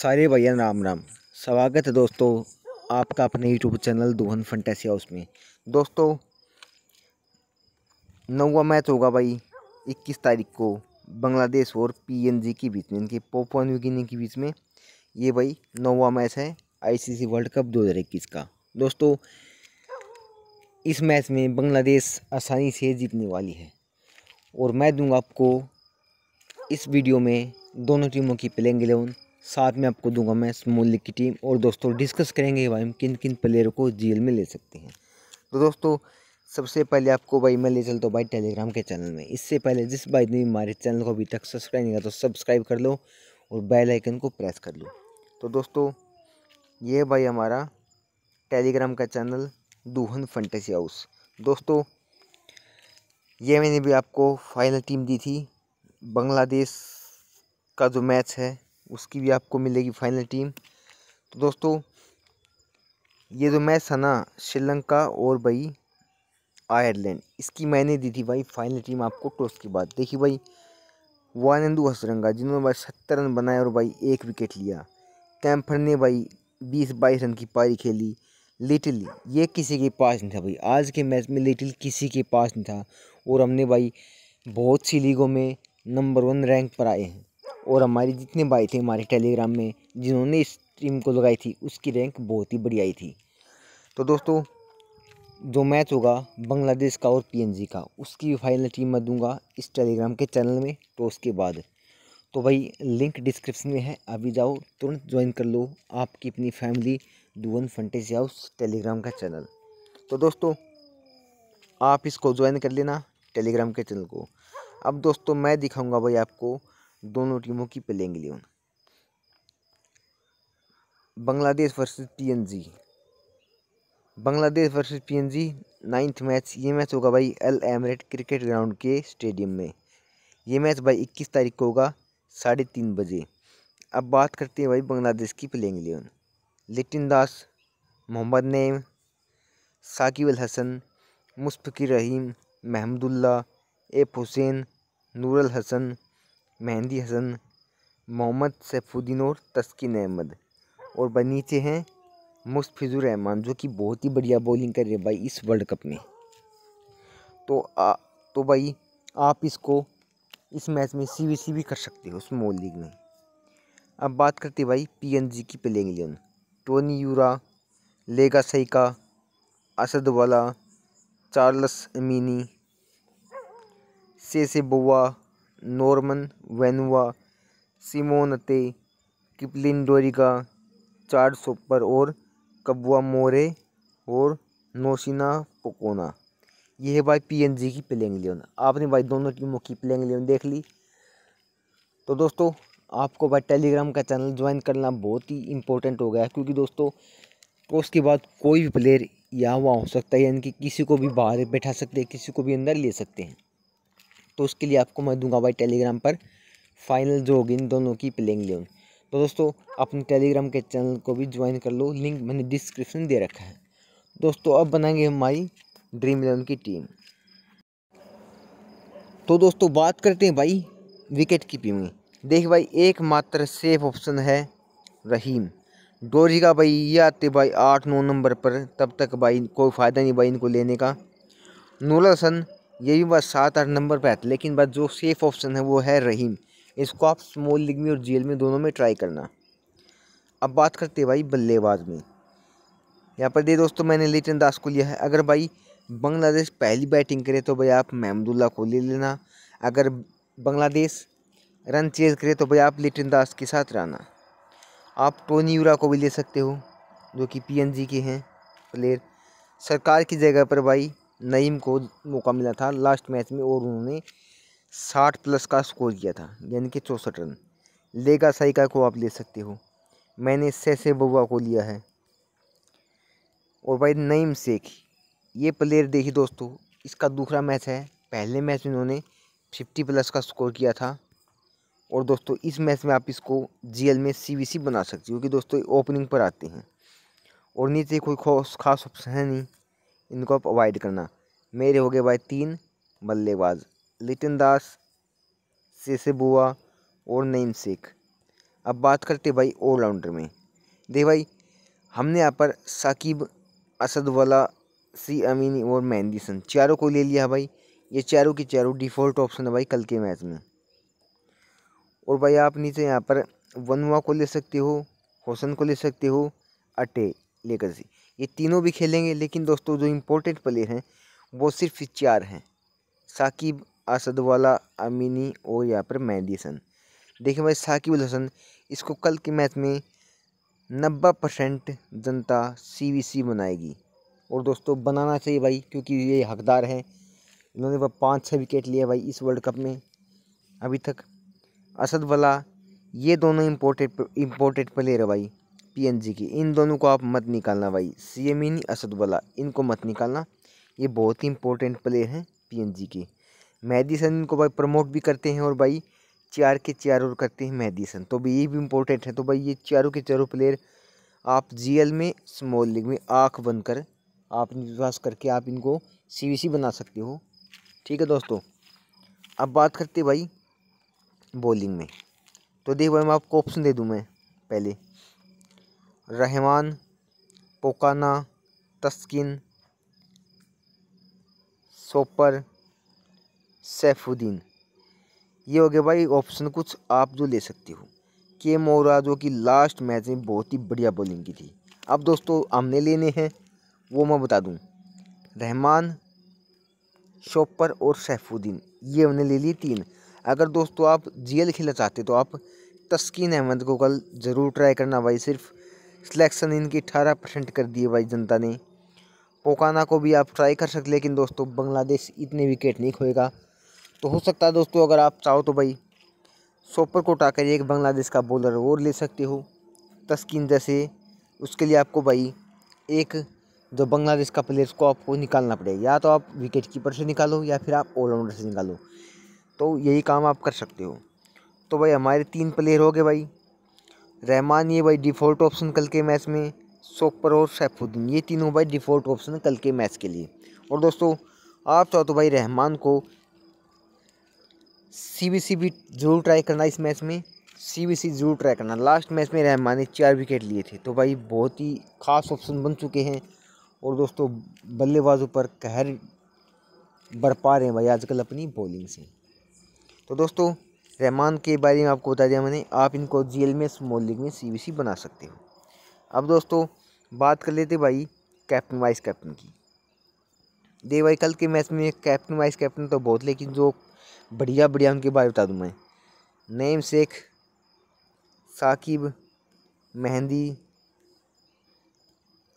सारे भैया राम राम स्वागत है दोस्तों आपका अपने यूट्यूब चैनल दोहन फंटेसी हाउस में दोस्तों नौवा मैच होगा भाई 21 तारीख को बांग्लादेश और पीएनजी के बीच में इनके पोपन यूगिनी के बीच में ये भाई नौवा मैच है आईसीसी वर्ल्ड कप 2021 का दोस्तों इस मैच में बांग्लादेश आसानी से जीतने वाली है और मैं दूंगा आपको इस वीडियो में दोनों टीमों की प्लेइंग एलेवन साथ में आपको दूंगा मैं स्मॉल लीग की टीम और दोस्तों डिस्कस करेंगे भाई हम किन किन प्लेयर को जेल में ले सकते हैं तो दोस्तों सबसे पहले आपको भाई मैं ले चलता हूँ भाई टेलीग्राम के चैनल में इससे पहले जिस भाई ने हमारे चैनल को अभी तक सब्सक्राइब नहीं किया तो सब्सक्राइब कर लो और बेल आइकन को प्रेस कर लो तो दोस्तों ये भाई हमारा टेलीग्राम का चैनल दूहन फंटेसी हाउस दोस्तों ये मैंने भी आपको फाइनल टीम दी थी बांग्लादेश का जो मैच है उसकी भी आपको मिलेगी फाइनल टीम तो दोस्तों ये जो तो मैच था ना श्रीलंका और भाई आयरलैंड इसकी मैंने दी थी भाई फाइनल टीम आपको टॉस के बाद देखिए भाई वानंदु हसरंगा जिन्होंने भाई सत्तर रन बनाए और भाई एक विकेट लिया कैम्फर ने भाई बीस बाईस रन की पारी खेली लिटिल ये किसी के पास नहीं था भाई आज के मैच में लिटिल किसी के पास नहीं था और हमने भाई बहुत सी लीगों में नंबर वन रैंक पर आए हैं और हमारे जितने भाई थे हमारे टेलीग्राम में जिन्होंने इस टीम को लगाई थी उसकी रैंक बहुत ही बढ़िया आई थी तो दोस्तों जो मैच होगा बांग्लादेश का और पीएनजी का उसकी भी फाइनल टीम मैं दूंगा इस टेलीग्राम के चैनल में तो उसके बाद तो भाई लिंक डिस्क्रिप्शन में है अभी जाओ तुरंत ज्वाइन कर लो आपकी अपनी फैमिली डुवन फंटेसी हाउस टेलीग्राम का चैनल तो दोस्तों आप इसको ज्वाइन कर लेना टेलीग्राम के चैनल को अब दोस्तों मैं दिखाऊंगा भाई आपको दोनों टीमों की playing eleven Bangladesh versus PNG Bangladesh versus PNG ninth match ये मैच होगा भाई एल एमरेट क्रिकेट ग्राउंड के स्टेडियम में ये मैच भाई इक्कीस तारीख को होगा साढ़े तीन बजे अब बात करते हैं भाई बांग्लादेश की प्लेइंग इलेवन लिटिन दास मोहम्मद नेम साकिब अल हसन मुश्फिक रहीम महमदुल्ला एफ हुसैन नूरल हसन मेहंदी हसन मोहम्मद सैफुद्दीन और तस्किन अहमद और नीचे हैं मुस्फिजुर रहमान जो कि बहुत ही बढ़िया बॉलिंग कर रहे हैं भाई इस वर्ल्ड कप में तो आ, तो भाई आप इसको इस मैच में सी वी सी भी कर सकते हो स्मॉल लीग में अब बात करते भाई पीएनजी की प्लेइंग इलेवन टोनी यूरा लेगा सईका असद वाला चार्लस अमीनी से से बुआ नॉर्मन वेनुआ सिमोनते किपलिन डोरिका चार सोपर और कबुआ मोरे और नोशिना पोकोना यह है भाई पीएनजी की प्लेइंग इलेवन आपने भाई दोनों टीमों की प्लेइंग इलेवन देख ली तो दोस्तों आपको भाई टेलीग्राम का चैनल ज्वाइन करना बहुत ही इम्पोर्टेंट हो गया है क्योंकि दोस्तों तो उसके बाद कोई भी प्लेयर यहाँ वहाँ हो सकता है यानी कि किसी को भी बाहर बैठा सकते हैं किसी को भी अंदर ले सकते हैं तो उसके लिए आपको मैं दूंगा भाई टेलीग्राम पर फाइनल जो होगी इन दोनों की प्लेइंग लेवन तो दोस्तों अपने टेलीग्राम के चैनल को भी ज्वाइन कर लो लिंक मैंने डिस्क्रिप्शन दे रखा है दोस्तों अब बनाएंगे हमारी ड्रीम इलेवन की टीम तो दोस्तों बात करते हैं भाई विकेट कीपिंग में देख भाई एकमात्र सेफ ऑप्शन है रहीम डोरी का भाई ये आते भाई आठ नौ नंबर पर तब तक भाई कोई फ़ायदा नहीं भाई इनको लेने का नूर हसन ये भी बस सात आठ नंबर पर आता लेकिन बस जो सेफ़ ऑप्शन है वो है रहीम इसको आप स्मॉल लीग में और जी में दोनों में ट्राई करना अब बात करते हैं भाई बल्लेबाज में यहाँ पर दे दोस्तों मैंने लिटन दास को लिया है अगर भाई बांग्लादेश पहली बैटिंग करे तो भाई आप महमदुल्ला को ले लेना अगर बांग्लादेश रन चेज करे तो भाई आप लिटन दास के साथ रहना आप टोनी यूरा को भी ले सकते हो जो कि पीएनजी के हैं प्लेयर सरकार की जगह पर भाई नईम को मौका मिला था लास्ट मैच में और उन्होंने साठ प्लस का स्कोर किया था यानी कि चौंसठ रन लेगा साइका को आप ले सकते हो मैंने सैसे बबुआ को लिया है और भाई नईम शेख ये प्लेयर देखिए दोस्तों इसका दूसरा मैच है पहले मैच में इन्होंने फिफ्टी प्लस का स्कोर किया था और दोस्तों इस मैच में आप इसको जीएल में सी बना सकते हो क्योंकि दोस्तों ओपनिंग पर आते हैं और नीचे कोई खास ऑप्शन है नहीं इनको आप अवॉइड करना मेरे हो गए भाई तीन बल्लेबाज लिटिन दास बुआ और नईम शेख अब बात करते भाई ऑलराउंडर में देख भाई हमने यहाँ पर साकिब वाला सी अमीनी और मेहंदी सन चारों को ले लिया भाई ये चारों के चारों डिफ़ॉल्ट ऑप्शन है भाई कल के मैच में और भाई आप नीचे यहाँ पर वनवा को ले सकते हो होसन को ले सकते हो अटे से ये तीनों भी खेलेंगे लेकिन दोस्तों जो इम्पोर्टेंट प्लेयर हैं वो सिर्फ चार हैं साकिब असदवाला अमीनी और यहाँ पर मेहदी हसन देखिए भाई साकिबुल हसन इसको कल के मैच में नब्बे परसेंट जनता सीवीसी बनाएगी और दोस्तों बनाना चाहिए भाई क्योंकि ये हकदार हैं इन्होंने वह पाँच छः विकेट लिए भाई इस वर्ल्ड कप में अभी तक असद वाला ये दोनों इम्पोर्टेड इम्पोर्टेड प्लेयर है भाई पीएनजी की इन दोनों को आप मत निकालना भाई सी एम यानी असदुल्ला इनको मत निकालना ये बहुत ही इंपॉर्टेंट प्लेयर हैं पीएनजी के मेहदीसन इनको भाई प्रमोट भी करते हैं और भाई चार के चार और करते हैं मेहदीसन तो भाई ये भी इंपॉर्टेंट है तो भाई ये चारों के चारों प्लेयर आप जी में स्मॉल लीग में आँख बन कर आप विश्वास करके आप इनको सी बना सकते हो ठीक है दोस्तों अब बात करते भाई बॉलिंग में तो देख भाई मैं आपको ऑप्शन दे दूँ मैं पहले रहमान पोकाना तस्किन सोपर सैफुद्दीन ये हो गया भाई ऑप्शन कुछ आप जो ले सकते हो के मोरा जो कि लास्ट मैच में बहुत ही बढ़िया बॉलिंग की थी अब दोस्तों हमने लेने हैं वो मैं बता दूं रहमान शोपर और सैफुद्दीन ये हमने ले लिए तीन अगर दोस्तों आप जीएल खेलना चाहते तो आप तस्किन अहमद को कल ज़रूर ट्राई करना भाई सिर्फ सिलेक्शन इनकी अठारह परसेंट कर दिए भाई जनता ने पोकाना को भी आप ट्राई कर सकते लेकिन दोस्तों बांग्लादेश इतने विकेट नहीं खोएगा तो हो सकता है दोस्तों अगर आप चाहो तो भाई सोपर को उठा एक बांग्लादेश का बॉलर और ले सकते हो तस्किन जैसे उसके लिए आपको भाई एक जो बांग्लादेश का प्लेयर को आपको निकालना पड़ेगा या तो आप विकेट कीपर से निकालो या फिर आप ऑलराउंडर से निकालो तो यही काम आप कर सकते हो तो भाई हमारे तीन प्लेयर हो गए भाई रहमान ये भाई डिफ़ॉल्ट ऑप्शन कल के मैच में सोपर और सैफुद्दीन ये तीनों भाई डिफ़ॉल्ट ऑप्शन कल के मैच के लिए और दोस्तों आप चाहो तो भाई रहमान को सी बी सी भी जरूर ट्राई करना इस मैच में सी बी सी जरूर ट्राई करना लास्ट मैच में रहमान ने चार विकेट लिए थे तो भाई बहुत ही खास ऑप्शन बन चुके हैं और दोस्तों बल्लेबाजों पर कहर बरपा रहे हैं भाई आजकल अपनी बॉलिंग से तो दोस्तों रहमान के बारे में आपको बता दिया मैंने आप इनको जी एल में स्मॉल लीग में सी बना सकते हो अब दोस्तों बात कर लेते भाई कैप्टन वाइस कैप्टन की दे भाई कल के मैच में कैप्टन वाइस कैप्टन तो बहुत लेकिन जो बढ़िया बढ़िया उनके बारे बता दूँ मैं नईम शेख साकिब मेहंदी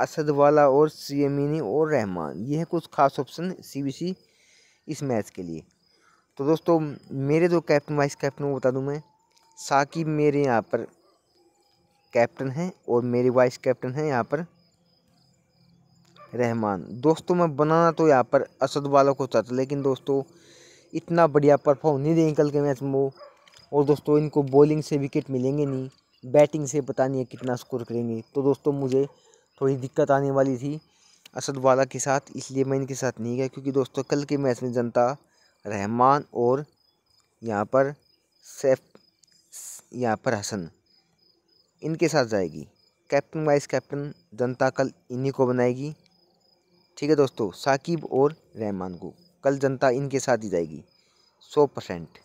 असद वाला और सीएमिनी और रहमान ये है कुछ खास ऑप्शन सी इस मैच के लिए तो दोस्तों मेरे जो कैप्टन वाइस कैप्टन वो बता दूँ मैं साकिब मेरे यहाँ पर कैप्टन हैं और मेरे वाइस कैप्टन हैं यहाँ पर रहमान दोस्तों मैं बनाना तो यहाँ पर असद वालों को चाहता लेकिन दोस्तों इतना बढ़िया परफॉर्म नहीं देंगे कल के मैच में वो और दोस्तों इनको बॉलिंग से विकेट मिलेंगे नहीं बैटिंग से पता नहीं है कितना स्कोर करेंगे तो दोस्तों मुझे थोड़ी दिक्कत आने वाली थी असद वाला के साथ इसलिए मैं इनके साथ नहीं गया क्योंकि दोस्तों कल के मैच में जनता रहमान और यहाँ पर सैफ यहाँ पर हसन इनके साथ जाएगी कैप्टन वाइस कैप्टन जनता कल इन्हीं को बनाएगी ठीक है दोस्तों साकिब और रहमान को कल जनता इनके साथ ही जाएगी सौ परसेंट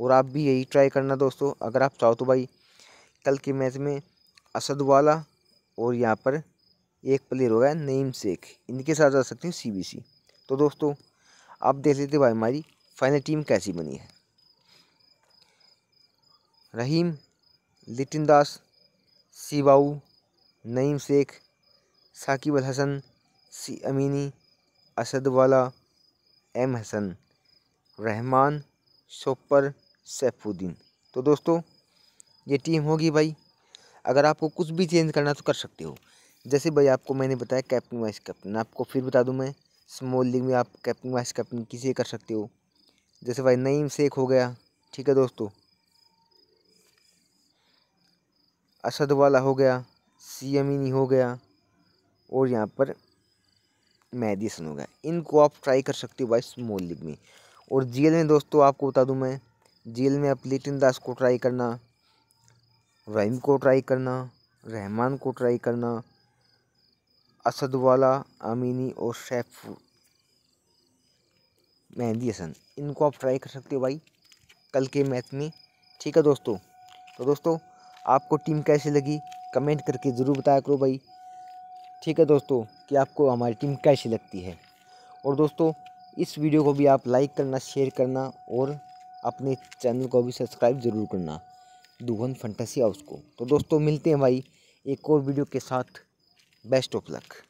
और आप भी यही ट्राई करना दोस्तों अगर आप चाहो तो भाई कल के मैच में असद वाला और यहाँ पर एक प्लेयर होगा नईम शेख इनके साथ जा सकते बी सीबीसी तो दोस्तों अब देख लेते भाई हमारी फाइनल टीम कैसी बनी है रहीम लिटिन दास शिबाऊ Naim Sheikh Shakib Al Hasan C Amini Assad Vala M Hasan Rahman शोपर सैफुद्दीन तो दोस्तों ये टीम होगी भाई अगर आपको कुछ भी चेंज करना तो कर सकते हो जैसे भाई आपको मैंने बताया कैप्टन वाइस कैप्टन आपको फिर बता दूं मैं स्मॉल लीग में आप कैप्टन वाइस कैप्टन किसी से कर सकते हो जैसे भाई नईम शेख हो गया ठीक है दोस्तों असद वाला हो गया सी अमीनी हो गया और यहाँ पर मैदीसन हो गया इनको आप ट्राई कर सकते हो भाई स्मॉल लीग में और जेल में दोस्तों आपको बता दूं मैं जेल में आप लिटिन दास को ट्राई करना रहीम को ट्राई करना रहमान को ट्राई करना असद वाला अमीनी और शेफ़ मेहंदी हसन इनको आप ट्राई कर सकते हो भाई कल के मैच में ठीक है दोस्तों तो दोस्तों आपको टीम कैसी लगी कमेंट करके ज़रूर बताया करो भाई ठीक है दोस्तों कि आपको हमारी टीम कैसी लगती है और दोस्तों इस वीडियो को भी आप लाइक करना शेयर करना और अपने चैनल को भी सब्सक्राइब ज़रूर करना दुगन फंटेसी हाउस को तो दोस्तों मिलते हैं भाई एक और वीडियो के साथ Best of luck.